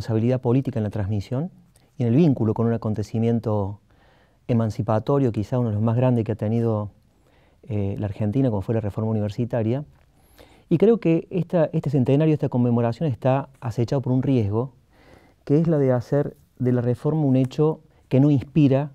responsabilidad política en la transmisión y en el vínculo con un acontecimiento emancipatorio, quizá uno de los más grandes que ha tenido eh, la Argentina, como fue la reforma universitaria. Y creo que esta, este centenario, esta conmemoración está acechado por un riesgo, que es la de hacer de la reforma un hecho que no inspira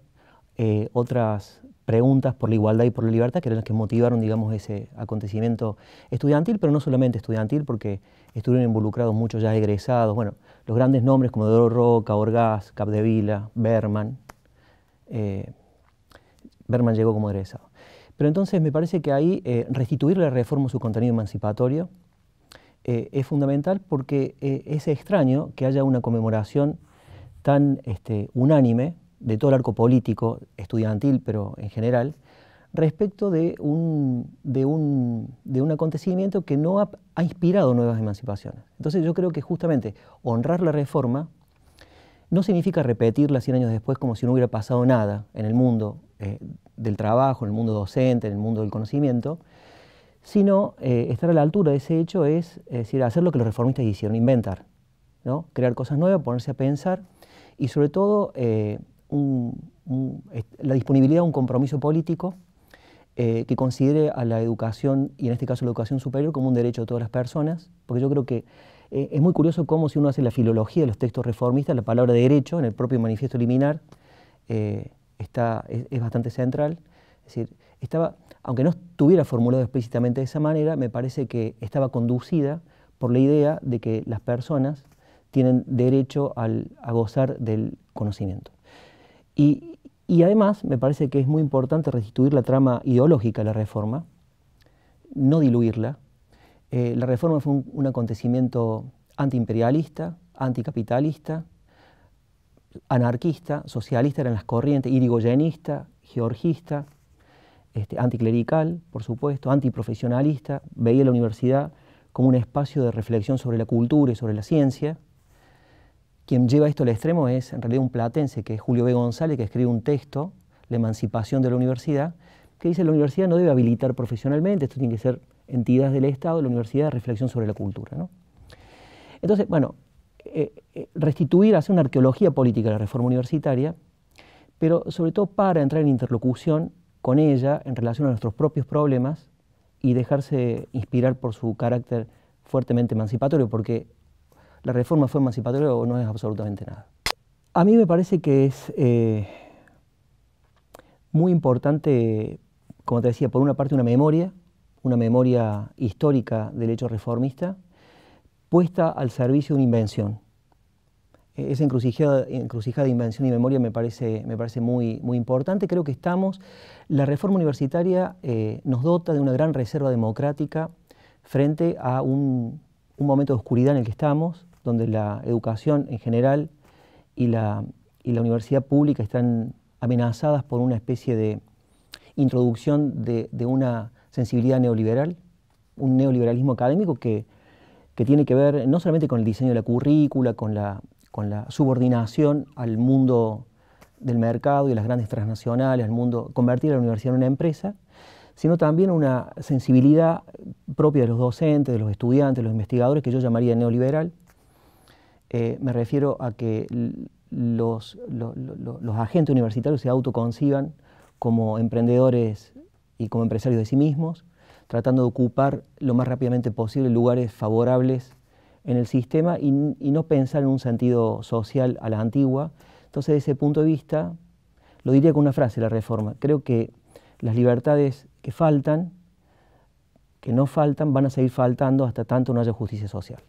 eh, otras, preguntas por la igualdad y por la libertad, que eran las que motivaron, digamos, ese acontecimiento estudiantil, pero no solamente estudiantil, porque estuvieron involucrados muchos ya egresados, bueno, los grandes nombres como Doro Roca, Orgaz, Capdevila, Berman. Eh, Berman llegó como egresado. Pero entonces me parece que ahí eh, restituir restituirle la reforma su contenido emancipatorio eh, es fundamental porque es extraño que haya una conmemoración tan este, unánime de todo el arco político, estudiantil, pero en general, respecto de un, de un, acontecimiento que no ha, inspirado nuevas emancipaciones. Entonces yo creo que justamente honrar la reforma no significa repetirla 100 años después como si no hubiera pasado nada en el mundo eh, del trabajo, en el mundo docente, en el mundo del conocimiento, sino eh, estar a la altura de ese hecho es, decir, hacer lo que los reformistas hicieron, inventar, ¿no? crear cosas nuevas, ponerse a pensar y sobre todo... Eh, la disponibilidad de un compromiso político eh, que considere a la educación, y en este caso la educación superior, como un derecho de todas las personas, porque yo creo que eh, es muy curioso cómo si uno hace la filología de los textos reformistas, la palabra derecho en el propio manifiesto liminar eh, está, es, bastante central. Es decir, estaba, aunque no estuviera formulado explícitamente de esa manera, me parece que estaba conducida por la idea de que las personas tienen derecho a gozar del conocimiento. Y, además me parece que es muy importante restituir la trama ideológica de la reforma, no diluirla. Eh, la reforma fue un, acontecimiento antiimperialista, anticapitalista, anarquista, socialista eran las corrientes, irigoyenista, georgista, este, anticlerical, por supuesto, antiprofesionalista, veía la universidad como un espacio de reflexión sobre la cultura y sobre la ciencia, quien lleva esto al extremo es en realidad un platense, que es Julio B. González, que escribe un texto, La emancipación de la universidad, que dice la universidad no debe habilitar profesionalmente, esto tiene que ser entidades del Estado, la universidad, reflexión sobre la cultura. Entonces, bueno, eh, eh, restituir, hacer una arqueología política de la reforma universitaria, pero sobre todo para entrar en interlocución con ella en relación a nuestros propios problemas y dejarse inspirar por su carácter fuertemente emancipatorio, porque la reforma fue emancipatoria o no es absolutamente nada. A mí me parece que es eh, muy importante, como te decía, por una parte una memoria, una memoria histórica del hecho reformista, puesta al servicio de una invención. E, esa encrucijada, de invención y memoria me parece, me parece muy, muy importante. Creo que estamos, la reforma universitaria eh, nos dota de una gran reserva democrática frente a un, un momento de oscuridad en el que estamos, donde la educación en general y la, universidad pública están amenazadas por una especie de introducción de, una sensibilidad neoliberal, un neoliberalismo académico que, que, tiene que ver no solamente con el diseño de la currícula, con la, con la subordinación al mundo del mercado y a las grandes transnacionales, al mundo, convertir a la universidad en una empresa, sino también una sensibilidad propia de los docentes, de los estudiantes, de los investigadores, que yo llamaría neoliberal, eh, me refiero a que los, agentes universitarios se autoconciban como emprendedores y como empresarios de sí mismos, tratando de ocupar lo más rápidamente posible lugares favorables en el sistema y, no pensar en un sentido social a la antigua. Entonces, desde ese punto de vista, lo diría con una frase la reforma, creo que las libertades que faltan, que no faltan, van a seguir faltando hasta tanto no haya justicia social.